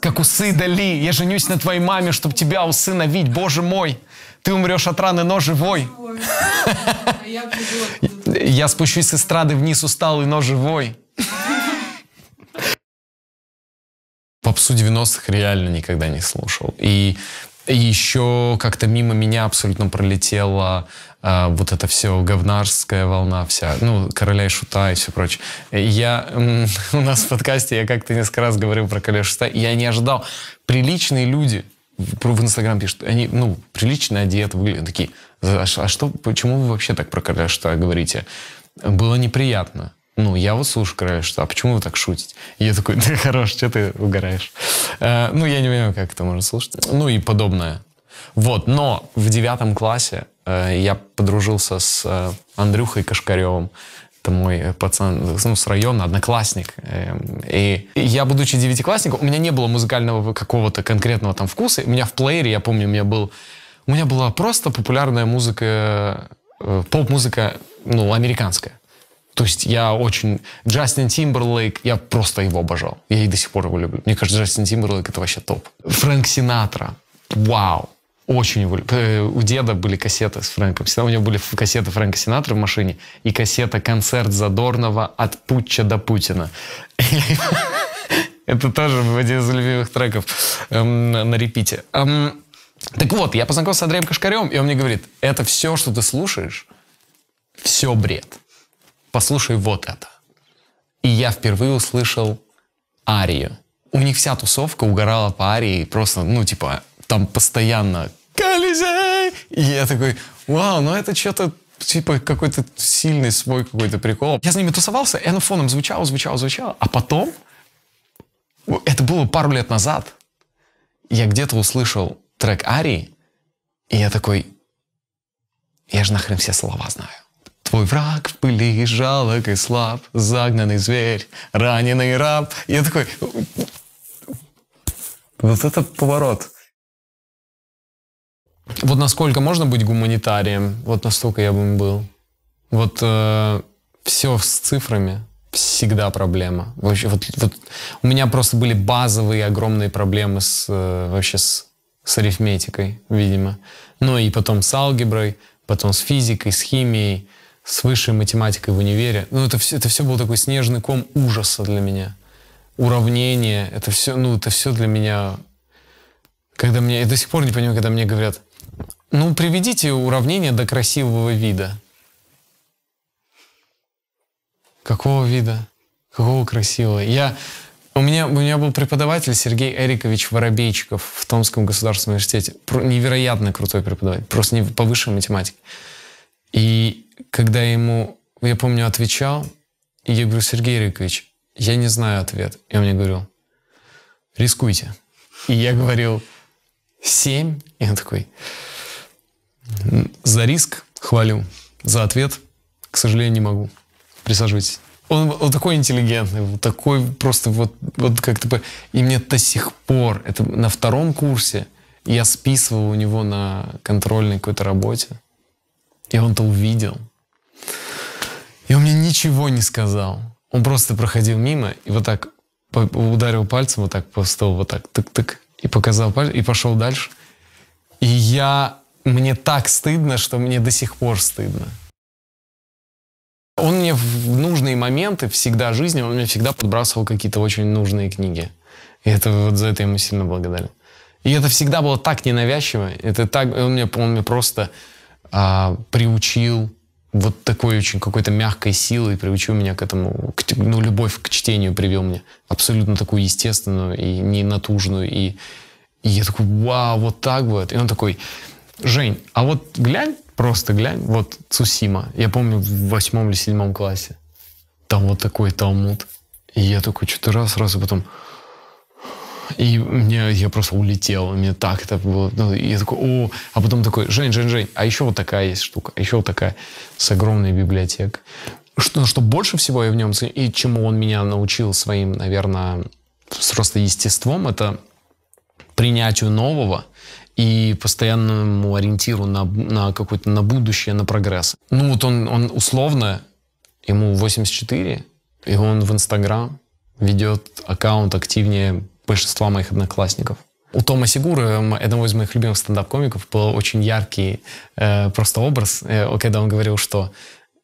как усы дали, я женюсь на твоей маме, чтобы тебя усы навить, боже мой, ты умрешь от раны, но живой. Я спущусь с эстрады вниз усталый, но живой. Попсу 90-х реально никогда не слушал. И еще как-то мимо меня абсолютно пролетела а, вот это все говнарская волна вся, ну, короля и шута и все прочее. Я, у нас в подкасте, я как-то несколько раз говорил про короля и шута, и я не ожидал. Приличные люди в, в Инстаграм пишут, они, ну, прилично одеты, выглядят такие, а, а что, почему вы вообще так про короля и шута говорите? Было неприятно ну, я вот слушаю Король, что, а почему вы так шутите? И я такой, да хорош, что ты угораешь? Э, ну, я не понимаю, как это можно слушать. Ну, и подобное. Вот, но в девятом классе э, я подружился с э, Андрюхой Кашкаревым. Это мой пацан ну, с района, одноклассник. Эм, и я, будучи девятиклассником, у меня не было музыкального какого-то конкретного там вкуса. У меня в плеере, я помню, у меня был... У меня была просто популярная музыка, э, э, поп-музыка, ну, американская. То есть я очень... Джастин Тимберлейк, я просто его обожал. Я и до сих пор его люблю. Мне кажется, Джастин Тимберлейк это вообще топ. Фрэнк Синатра. Вау. Очень его люблю. Э, у деда были кассеты с Фрэнком Синатрой. У него были кассеты Фрэнка Синатры в машине и кассета «Концерт Задорнова от Путча до Путина». Это тоже один из любимых треков эм, на репите. Эм, так вот, я познакомился с Андреем Кашкарем, и он мне говорит, это все, что ты слушаешь, все бред послушай вот это. И я впервые услышал арию. У них вся тусовка угорала по арии, просто, ну, типа, там постоянно «Колизей!» И я такой, вау, ну это что-то типа какой-то сильный свой какой-то прикол. Я с ними тусовался, и оно фоном звучало, звучало, звучало. А потом, ну, это было пару лет назад, я где-то услышал трек Арии, и я такой, я же нахрен все слова знаю. Твой враг в пыли жалок и слаб, загнанный зверь, раненый раб. Я такой... Вот это поворот. Вот насколько можно быть гуманитарием, вот настолько я бы им был. Вот э, все с цифрами всегда проблема. Вообще, вот, вот у меня просто были базовые огромные проблемы с э, вообще с, с арифметикой, видимо. Ну и потом с алгеброй, потом с физикой, с химией с высшей математикой в универе. Ну, это все, это все был такой снежный ком ужаса для меня. Уравнение, это все, ну, это все для меня... Когда мне, я до сих пор не понимаю, когда мне говорят, ну, приведите уравнение до красивого вида. Какого вида? Какого красивого? Я, у, меня, у меня был преподаватель Сергей Эрикович Воробейчиков в Томском государственном университете. Про, невероятно крутой преподаватель, просто не, по высшей математике. И когда ему, я помню, отвечал, и я говорю, Сергей Рикович, я не знаю ответ. И он мне говорил, рискуйте. И я говорил, семь. И он такой, за риск хвалю, за ответ, к сожалению, не могу. Присаживайтесь. Он, он такой интеллигентный, вот такой просто вот, вот как-то... И мне до сих пор, это на втором курсе, я списывал у него на контрольной какой-то работе. И он-то увидел. И он мне ничего не сказал. Он просто проходил мимо и вот так ударил пальцем вот так по столу, вот так тык-тык, и показал палец, и пошел дальше. И я... Мне так стыдно, что мне до сих пор стыдно. Он мне в нужные моменты всегда жизни, он мне всегда подбрасывал какие-то очень нужные книги. И это вот за это ему сильно благодарен. И это всегда было так ненавязчиво. Это так, он мне, он мне просто а, приучил вот такой очень какой-то мягкой силой, приучил меня к этому, к, ну, любовь к чтению привел мне. Абсолютно такую естественную и не натужную. И, и я такой, вау, вот так вот. И он такой, Жень, а вот глянь, просто глянь, вот Цусима. Я помню в восьмом или седьмом классе. Там вот такой талмуд. И я такой что-то раз, раз, и потом... И мне, я просто улетел, мне так это было. Ну, и я такой, о, а потом такой, Жень, Жень, Жень, а еще вот такая есть штука, а еще вот такая, с огромной библиотекой. Что, что больше всего я в нем, и чему он меня научил своим, наверное, просто естеством, это принятию нового и постоянному ориентиру на, на какое-то на будущее, на прогресс. Ну вот он, он условно, ему 84, и он в Инстаграм ведет аккаунт активнее большинства моих одноклассников. У Тома Сигура, одного из моих любимых стендап-комиков, был очень яркий э, просто образ, э, когда он говорил, что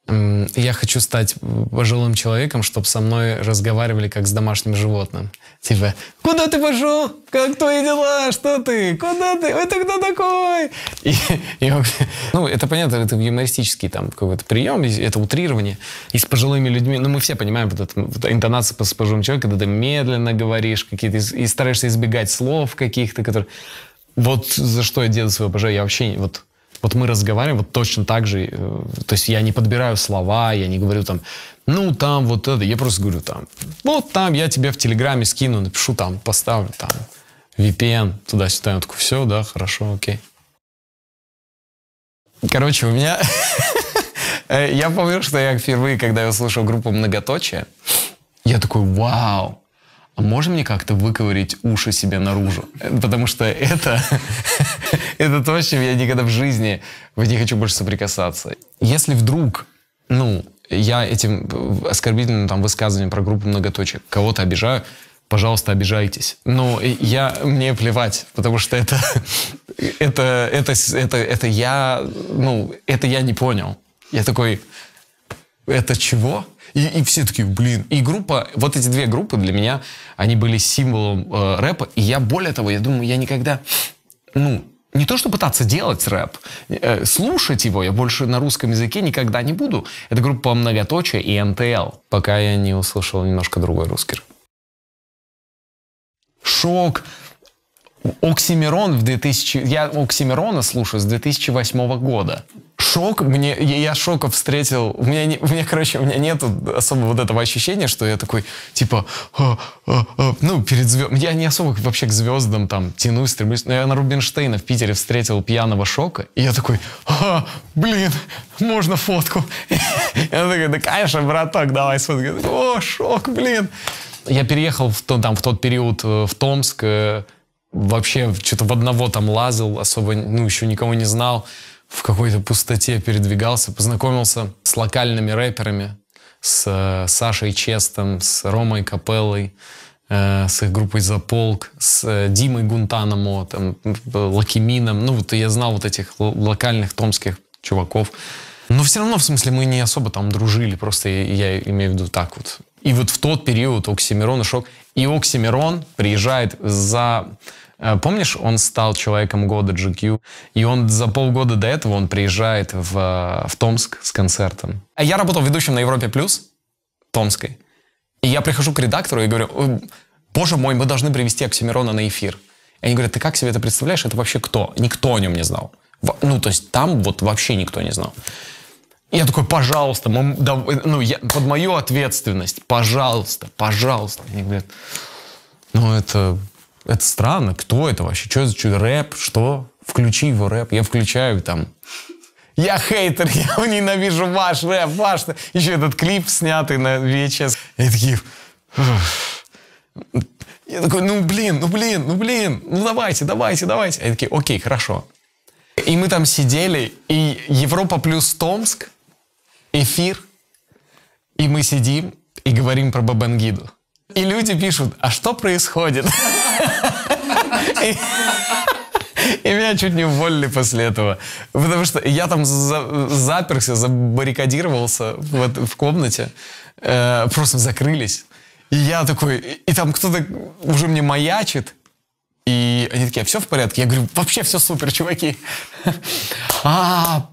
я хочу стать пожилым человеком, чтобы со мной разговаривали как с домашним животным. Типа, куда ты пошел? Как твои дела? Что ты? Куда ты? Это кто такой? И, и он, ну, это понятно, это юмористический там какой-то прием, это утрирование. И с пожилыми людьми, ну, мы все понимаем вот эту вот интонацию по пожилым человеком, когда ты медленно говоришь какие-то, и стараешься избегать слов каких-то, которые... Вот за что я делаю свое обожаю, я вообще вот вот мы разговариваем вот точно так же, э, то есть я не подбираю слова, я не говорю там, ну там вот это, я просто говорю там, вот там я тебе в Телеграме скину, напишу там, поставлю там VPN туда-сюда, я такой, все, да, хорошо, окей. Короче, у меня... Э, я помню, что я впервые, когда я услышал группу «Многоточие», я такой, вау, а можем мне как-то выковырить уши себе наружу? Потому что это, это то, с чем я никогда в жизни не хочу больше соприкасаться. Если вдруг, ну, я этим оскорбительным там высказыванием про группу многоточек кого-то обижаю, пожалуйста, обижайтесь. Но я, мне плевать, потому что это, это, это, это, это я, ну, это я не понял. Я такой, это чего? И, и все такие, блин. И группа, вот эти две группы для меня, они были символом э, рэпа. И я, более того, я думаю, я никогда, ну, не то, что пытаться делать рэп, э, слушать его я больше на русском языке никогда не буду. Это группа Многоточие и МТЛ, пока я не услышал немножко другой русский рэп. Шок, Оксимирон в 2000... Я Оксимирона слушаю с 2008 года. Шок, мне, я шоков встретил, у меня, не, у меня, короче, у меня нет особо вот этого ощущения, что я такой, типа, а, а, а, ну, перед звездами, я не особо вообще к звездам там тянусь, стремлюсь, но я на Рубинштейна в Питере встретил пьяного шока, и я такой, а, блин, можно фотку? Я такой, да, конечно, браток, давай сфоткай. О, шок, блин. Я переехал в, там, в тот период э, в Томск, э, вообще что-то в одного там лазил особо, ну, еще никого не знал, в какой-то пустоте передвигался, познакомился с локальными рэперами, с э, Сашей Честом, с Ромой Капеллой, э, с их группой «Заполк», с э, Димой Гунтанамо, там, э, Лакимином. Ну, вот я знал вот этих локальных томских чуваков. Но все равно, в смысле, мы не особо там дружили, просто я, я имею в виду так вот. И вот в тот период Оксимирон и Шок и Оксимирон приезжает за... Э, помнишь, он стал человеком года GQ, и он за полгода до этого он приезжает в, э, в Томск с концертом. А я работал ведущим на Европе Плюс, Томской, и я прихожу к редактору и говорю, боже мой, мы должны привести Оксимирона на эфир. И они говорят, ты как себе это представляешь, это вообще кто? Никто о нем не знал. Ну, то есть там вот вообще никто не знал. Я такой, пожалуйста, мы да, ну, я, под мою ответственность, пожалуйста, пожалуйста. Они говорят, ну, это, это странно, кто это вообще, что за чудо, рэп, что? Включи его рэп, я включаю там. Я хейтер, я ненавижу ваш рэп, ваш. Еще этот клип, снятый на вечер. И такие, я такой, ну блин, ну блин, ну блин, ну давайте, давайте, давайте. Они такие, окей, хорошо. И мы там сидели, и Европа плюс Томск – эфир, и мы сидим и говорим про Бабангиду. И люди пишут, а что происходит? И меня чуть не уволили после этого. Потому что я там заперся, забаррикадировался вот, в комнате. Э, просто закрылись. И я такой... И там кто-то уже мне маячит. И они такие, а все в порядке? Я говорю, вообще все супер, чуваки. А,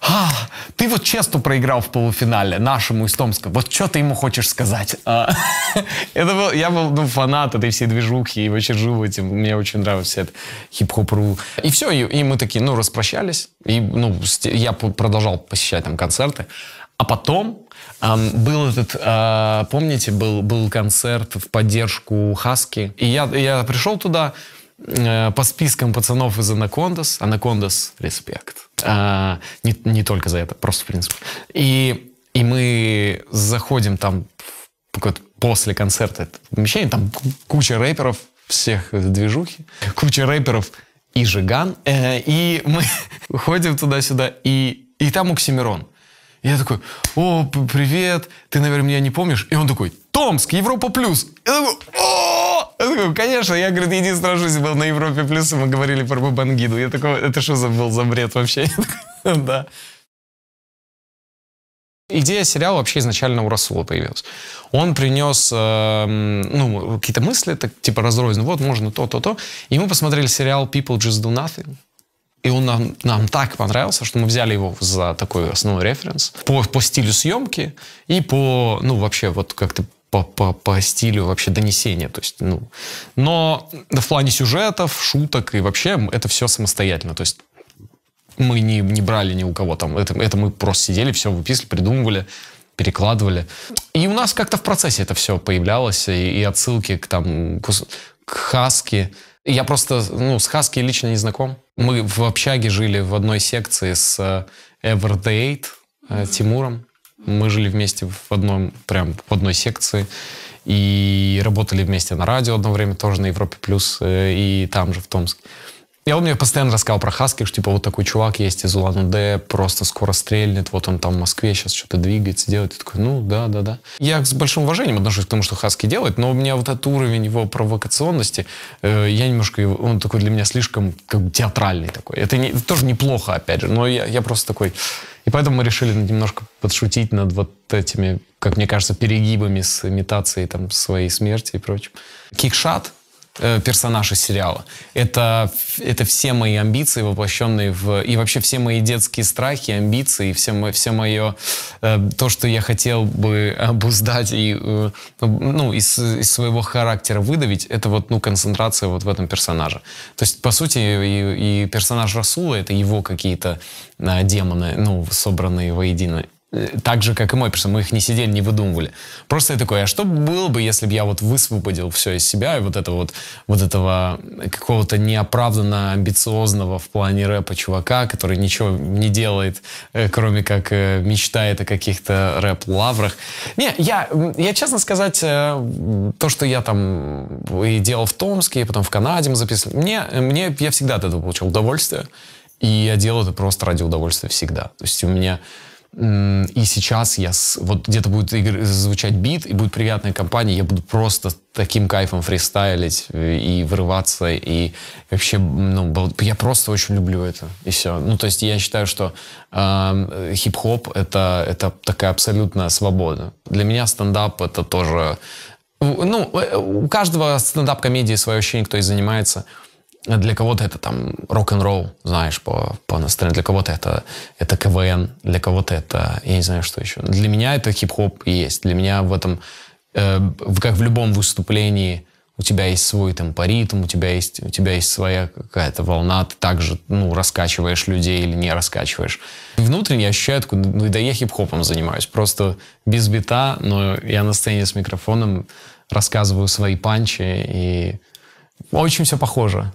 а, ты вот честно проиграл в полуфинале нашему из Томска. Вот что ты ему хочешь сказать? А, это был, я был ну, фанат этой всей движухи и вообще жил этим. Мне очень нравится это хип-хоп.ру. И все, и, и мы такие, ну, распрощались. И ну, я продолжал посещать там концерты. А потом был этот, а, помните, был, был концерт в поддержку Хаски. И я, я пришел туда э, по спискам пацанов из Анакондас. Анакондас, респект. А, не, не только за это, просто в принципе. И, и мы заходим там после концерта это помещение, там куча рэперов, всех движухи, куча рэперов и Жиган. Э, и мы ходим туда-сюда, и, и там Оксимирон. Я такой, о, привет, ты, наверное, меня не помнишь? И он такой, Томск, Европа Плюс. Я такой, о! Я такой, конечно, я, говорит, единственный раз был на Европе Плюс, и мы говорили про Бабангиду. Я такой, это что за был за бред вообще? «Ну да. Идея сериала вообще изначально у Расула появилась. Он принес э, ну, какие-то мысли, так, типа разрозненно, вот можно то, то, то. И мы посмотрели сериал «People Just Do Nothing», и он нам, нам так понравился, что мы взяли его за такой основной референс по, по стилю съемки и по, ну, вообще, вот как-то по, по, по стилю вообще донесения. То есть, ну, но в плане сюжетов, шуток и вообще это все самостоятельно. То есть мы не, не брали ни у кого там. Это, это мы просто сидели, все выписывали, придумывали перекладывали. И у нас как-то в процессе это все появлялось, и, и отсылки к там к, к Хаске. Я просто ну, с Хаски лично не знаком. Мы в общаге жили в одной секции с Ever the Eight, Тимуром. Мы жили вместе в одном, прям в одной секции. И работали вместе на радио одно время, тоже на Европе Плюс, э, и там же, в Томске. Я он мне постоянно рассказывал про Хаски, что типа вот такой чувак есть из Улан-Удэ, просто скоро стрельнет, вот он там в Москве сейчас что-то двигается, делает. Я такой, ну да, да, да. Я с большим уважением отношусь к тому, что Хаски делает, но у меня вот этот уровень его провокационности, э, я немножко, он такой для меня слишком как бы театральный такой. Это, не, это тоже неплохо, опять же, но я, я просто такой... И поэтому мы решили немножко подшутить над вот этими, как мне кажется, перегибами с имитацией там своей смерти и прочим. Кикшат — Э, Персонажа сериала. Это, это все мои амбиции, воплощенные в... И вообще все мои детские страхи, амбиции, все, мо, все мое... Э, то, что я хотел бы обуздать и, э, ну, из, из своего характера выдавить, это вот, ну, концентрация вот в этом персонаже. То есть, по сути, и, и персонаж Расула — это его какие-то э, демоны, ну, собранные воедино. Э, так же, как и мой потому что Мы их не сидели, не выдумывали. Просто я такой, а что было бы, если бы я вот высвободил все из себя и вот этого вот, вот этого какого-то неоправданно амбициозного в плане рэпа чувака, который ничего не делает, э, кроме как э, мечтает о каких-то рэп-лаврах. Не, я, я честно сказать, то, что я там и делал в Томске, и потом в Канаде мы записывали, мне, мне, я всегда от этого получал удовольствие. И я делал это просто ради удовольствия всегда. То есть у меня и сейчас я с, вот где-то будет игр, звучать бит, и будет приятная компания, я буду просто таким кайфом фристайлить э, и вырываться, и вообще, ну, я просто очень люблю это, и все. Ну, то есть я считаю, что э, хип-хоп это, это такая абсолютная свобода. Для меня стендап это тоже... Ну, э, у каждого стендап-комедии свое ощущение, кто и занимается. Для кого-то это там рок-н-ролл, знаешь, по, по настроению. Для кого-то это, это КВН, для кого-то это, я не знаю, что еще. Для меня это хип-хоп есть. Для меня в этом, э, как в любом выступлении, у тебя есть свой темпоритм, у тебя есть, у тебя есть своя какая-то волна, ты также, ну, раскачиваешь людей или не раскачиваешь. И внутренне я ощущаю, такой, ну, да я хип-хопом занимаюсь, просто без бита, но я на сцене с микрофоном рассказываю свои панчи, и очень все похоже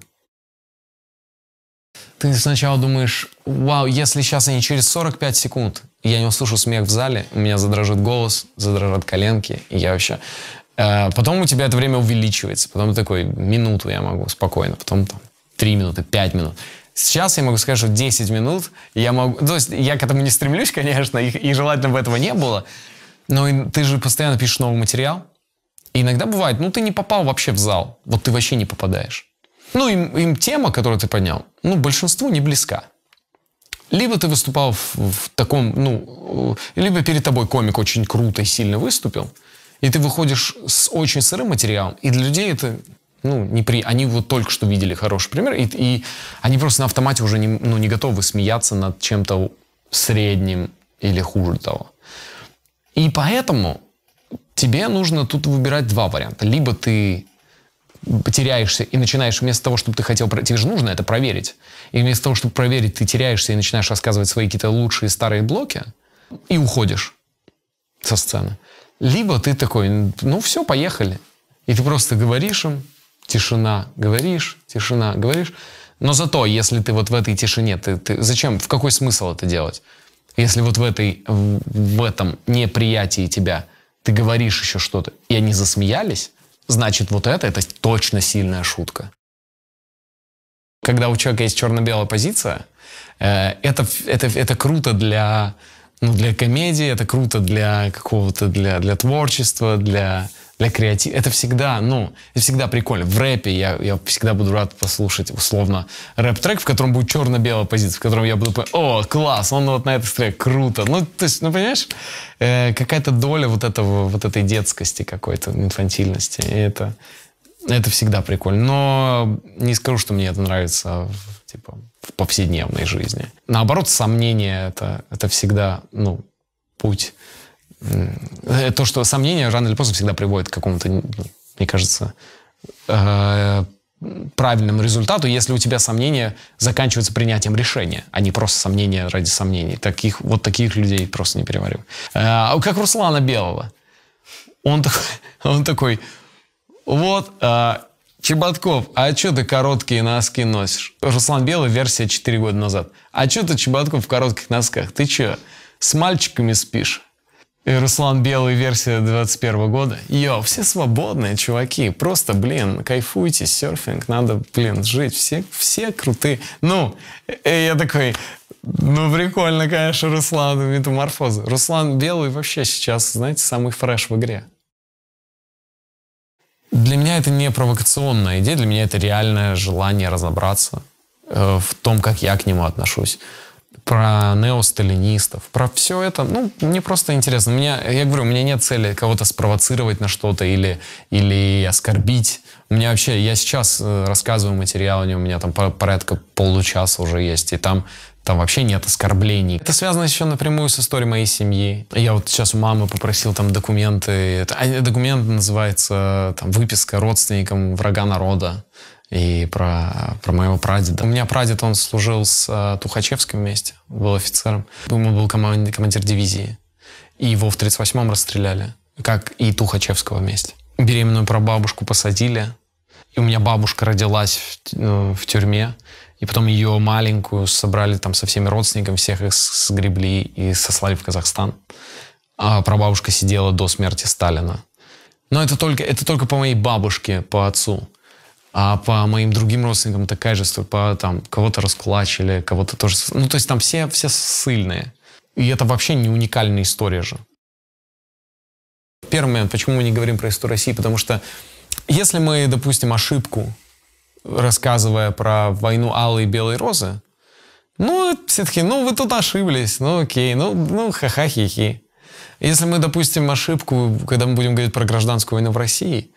ты сначала думаешь, вау, если сейчас они через 45 секунд, я не услышу смех в зале, у меня задрожит голос, задрожат коленки, и я вообще... Э, потом у тебя это время увеличивается, потом такой, минуту я могу спокойно, потом там 3 минуты, 5 минут. Сейчас я могу сказать, что 10 минут я могу... То есть я к этому не стремлюсь, конечно, и, и желательно бы этого не было, но ты же постоянно пишешь новый материал. И иногда бывает, ну ты не попал вообще в зал, вот ты вообще не попадаешь ну, им, им тема, которую ты поднял, ну, большинству не близка. Либо ты выступал в, в таком, ну, э, либо перед тобой комик очень круто и сильно выступил, и ты выходишь с очень сырым материалом, и для людей это, ну, не при... Они вот только что видели хороший пример, и, и они просто на автомате уже не, ну, не готовы смеяться над чем-то средним или хуже того. И поэтому тебе нужно тут выбирать два варианта. Либо ты потеряешься и начинаешь вместо того, чтобы ты хотел, тебе же нужно это проверить, и вместо того, чтобы проверить, ты теряешься и начинаешь рассказывать свои какие-то лучшие старые блоки и уходишь со сцены. Либо ты такой, ну все, поехали. И ты просто говоришь им, тишина, говоришь, тишина, говоришь. Но зато, если ты вот в этой тишине, ты, ты зачем, в какой смысл это делать? Если вот в, этой, в, в этом неприятии тебя ты говоришь еще что-то, и они засмеялись, значит вот это, это точно сильная шутка. Когда у человека есть черно-белая позиция, э, это, это, это круто для ну, для комедии это круто, для какого-то, для, для творчества, для, для креатива. Это всегда, ну, это всегда прикольно. В рэпе я, я всегда буду рад послушать, условно, рэп-трек, в котором будет черно-белая позиция, в котором я буду понимать, о, класс, он вот на этот трек, круто. Ну, то есть, ну, понимаешь, э, какая-то доля вот этого, вот этой детскости какой-то, инфантильности. И это, это всегда прикольно. Но не скажу, что мне это нравится типа, в повседневной жизни. Наоборот, сомнение это, это всегда, ну, путь. Э, то, что сомнение рано или поздно всегда приводит к какому-то, мне кажется, э, правильному результату, если у тебя сомнения заканчиваются принятием решения, а не просто сомнения ради сомнений. Таких, вот таких людей просто не переварю. А, как Руслана Белого. Он такой, он такой вот, а, Чеботков, а чё ты короткие носки носишь? Руслан Белый, версия 4 года назад. А чё ты, Чеботков, в коротких носках? Ты чё, с мальчиками спишь? И Руслан Белый, версия 21 года. Йо, все свободные, чуваки. Просто, блин, кайфуйте, серфинг, надо, блин, жить. Все, все крутые. Ну, и э, э, я такой, ну, прикольно, конечно, Руслан, метаморфозы. Руслан Белый вообще сейчас, знаете, самый фреш в игре. Для меня это не провокационная идея, для меня это реальное желание разобраться э, в том, как я к нему отношусь. Про неосталинистов, про все это, ну, мне просто интересно. У меня, я говорю, у меня нет цели кого-то спровоцировать на что-то или, или оскорбить. У меня вообще, я сейчас э, рассказываю материал, у меня там порядка получаса уже есть, и там там вообще нет оскорблений. Это связано еще напрямую с историей моей семьи. Я вот сейчас у мамы попросил там документы. Это, а, документ называется там, «Выписка родственникам врага народа» и про, про моего прадеда. У меня прадед, он служил с э, Тухачевским вместе, был офицером. Он был команд, командир дивизии. И его в 38-м расстреляли, как и Тухачевского вместе. Беременную прабабушку посадили. И у меня бабушка родилась в, ну, в тюрьме. И потом ее маленькую собрали там со всеми родственниками, всех их сгребли и сослали в Казахстан. А прабабушка сидела до смерти Сталина. Но это только, это только по моей бабушке, по отцу. А по моим другим родственникам такая же история. По, там, кого-то раскулачили, кого-то тоже... Ну, то есть там все, все ссыльные. И это вообще не уникальная история же. Первый момент, почему мы не говорим про историю России, потому что если мы допустим ошибку рассказывая про войну Алой и Белой Розы, ну, все таки ну, вы тут ошиблись, ну, окей, ну, ну, ха-ха-хи-хи. Если мы допустим ошибку, когда мы будем говорить про гражданскую войну в России,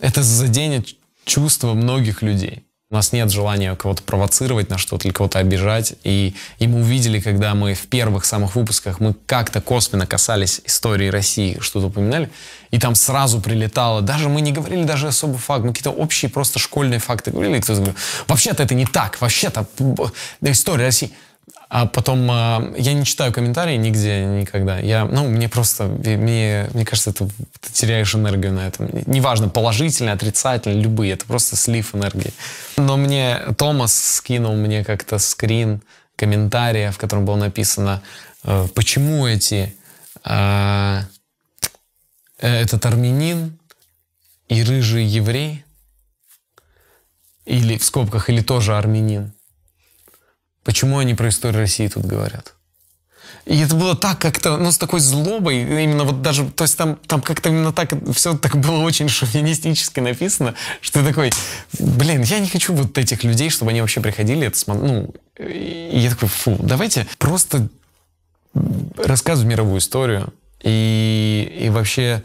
это заденет чувства многих людей. У нас нет желания кого-то провоцировать на что-то или кого-то обижать. И, и мы увидели, когда мы в первых самых выпусках, мы как-то косвенно касались истории России, что-то упоминали, и там сразу прилетало, даже мы не говорили даже особо факт, мы какие-то общие просто школьные факты говорили, и кто-то говорил, вообще-то это не так, вообще-то история России. А потом а, я не читаю комментарии нигде никогда. Я, ну, мне просто, мне, мне кажется, это, ты теряешь энергию на этом. Неважно, положительно, отрицательно, любые. Это просто слив энергии. Но мне Томас скинул мне как-то скрин комментария, в котором было написано, э, почему эти а, э, этот армянин и рыжий еврей или в скобках или тоже армянин Почему они про историю России тут говорят? И это было так как-то, ну, с такой злобой, именно вот даже, то есть там, там как-то именно так, все так было очень шовинистически написано, что ты такой, блин, я не хочу вот этих людей, чтобы они вообще приходили, это смо... ну, и я такой, фу, давайте просто рассказывать мировую историю и, и вообще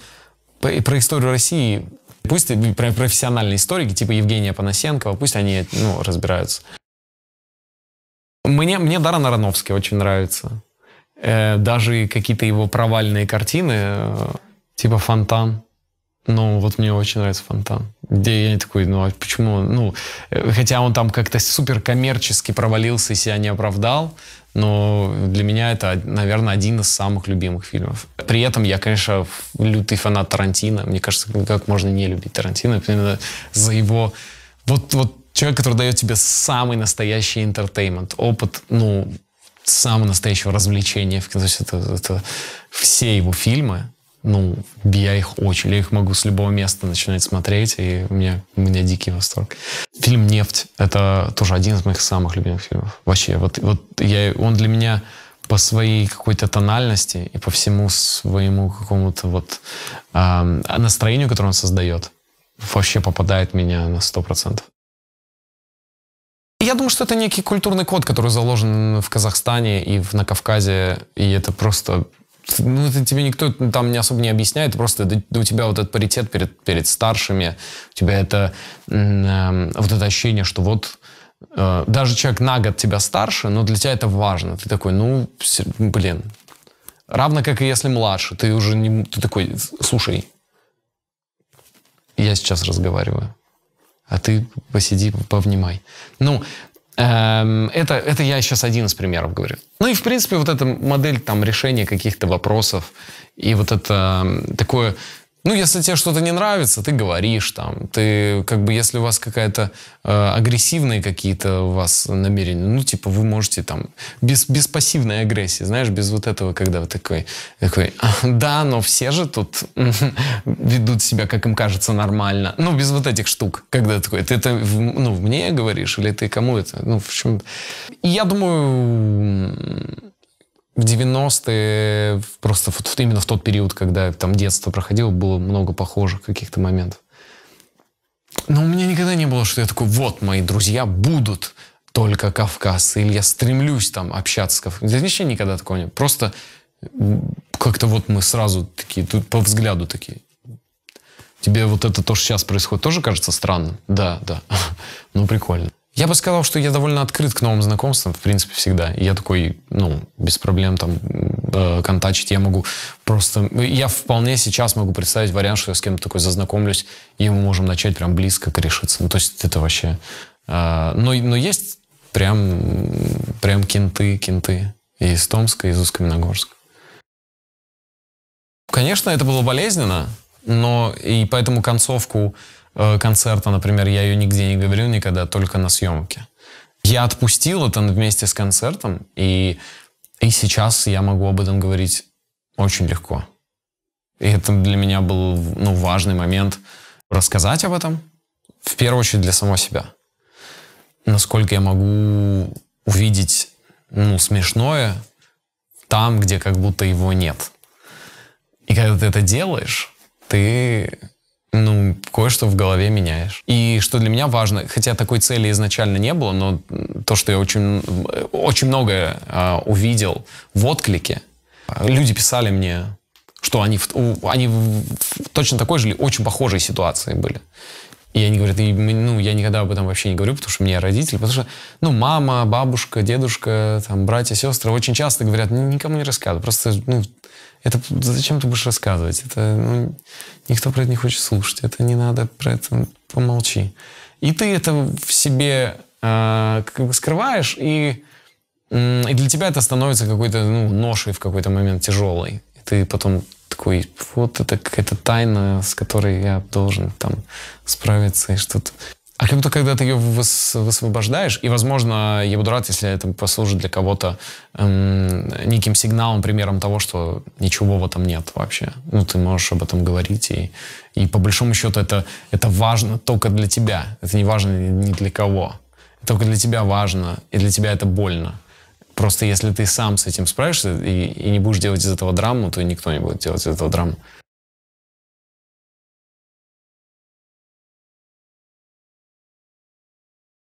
и про историю России Пусть про профессиональные историки, типа Евгения Панасенкова, пусть они ну, разбираются. Мне, мне Даррен Аронофский очень нравится. Э, даже какие-то его провальные картины, э, типа «Фонтан». Ну, вот мне очень нравится «Фонтан». Где я такой, ну, а почему? Ну, э, хотя он там как-то супер коммерчески провалился и себя не оправдал, но для меня это, наверное, один из самых любимых фильмов. При этом я, конечно, лютый фанат Тарантино. Мне кажется, как можно не любить Тарантино, именно за его вот, вот Человек, который дает тебе самый настоящий интертеймент, опыт, ну, самого настоящего развлечения. То есть это, это все его фильмы, ну, я их очень, я их могу с любого места начинать смотреть, и у меня, у меня дикий восторг. Фильм «Нефть» — это тоже один из моих самых любимых фильмов. Вообще, вот, вот я, он для меня по своей какой-то тональности и по всему своему какому-то вот э, настроению, которое он создает, вообще попадает меня на сто процентов. Я думаю, что это некий культурный код, который заложен в Казахстане и в, на Кавказе, и это просто... Ну, это тебе никто там не особо не объясняет, просто у тебя вот этот паритет перед, перед старшими, у тебя это э, вот это ощущение, что вот э, даже человек на год тебя старше, но для тебя это важно. Ты такой, ну, блин. Равно как и если младше, ты уже не... Ты такой, слушай, я сейчас разговариваю а ты посиди, повнимай. Ну, эм, это, это я сейчас один из примеров говорю. Ну и, в принципе, вот эта модель там решения каких-то вопросов и вот это эм, такое ну, если тебе что-то не нравится, ты говоришь там, ты как бы, если у вас какая-то э, агрессивные какие-то у вас намерения, ну, типа, вы можете там, без, без пассивной агрессии, знаешь, без вот этого, когда вы такой, такой, да, но все же тут ведут себя, как им кажется, нормально. Ну, без вот этих штук, когда такой, ты это, ну, мне говоришь, или ты кому это, ну, в общем. Я думаю, в 90-е, просто вот именно в тот период, когда там детство проходило, было много похожих каких-то моментов. Но у меня никогда не было, что я такой, вот, мои друзья будут только Кавказ, или я стремлюсь там общаться с Кавказом. Я вообще никогда такого не было. Просто как-то вот мы сразу такие, тут по взгляду такие. Тебе вот это то, что сейчас происходит, тоже кажется странным? Да, да. Ну, прикольно. Я бы сказал, что я довольно открыт к новым знакомствам, в принципе, всегда. Я такой, ну, без проблем там э, контачить я могу просто... Ну, я вполне сейчас могу представить вариант, что я с кем-то такой зазнакомлюсь, и мы можем начать прям близко корешиться. Ну, то есть это вообще... Э, но, но есть прям, прям кенты, кенты. И из Томска, и из Усть-Каменогорска. Конечно, это было болезненно, но и поэтому концовку Э, концерта, например, я ее нигде не говорил никогда, только на съемке. Я отпустил это вместе с концертом, и, и сейчас я могу об этом говорить очень легко. И это для меня был ну, важный момент рассказать об этом, в первую очередь для самого себя. Насколько я могу увидеть ну, смешное там, где как будто его нет. И когда ты это делаешь, ты ну, кое-что в голове меняешь. И что для меня важно, хотя такой цели изначально не было, но то, что я очень, очень многое э, увидел в отклике, люди писали мне, что они, в, они в точно такой же или очень похожей ситуации были. И они говорят, и, ну, я никогда об этом вообще не говорю, потому что мне родители, потому что, ну, мама, бабушка, дедушка, там, братья, сестры очень часто говорят, никому не рассказывай, просто, ну, это зачем ты будешь рассказывать? Это ну, никто про это не хочет слушать. Это не надо про это помолчи. И ты это в себе э, как бы скрываешь, и, э, и для тебя это становится какой-то ну, ношей в какой-то момент тяжелой. И ты потом такой, вот это какая-то тайна, с которой я должен там справиться и что-то. А как-то когда ты ее выс- высвобождаешь, и, возможно, я буду рад, если это послужит для кого-то эм, неким сигналом, примером того, что ничего в этом нет вообще. Ну, ты можешь об этом говорить, и, и по большому счету это, это важно только для тебя. Это не важно ни для кого. Только для тебя важно, и для тебя это больно. Просто если ты сам с этим справишься и, и не будешь делать из этого драму, то никто не будет делать из этого драму.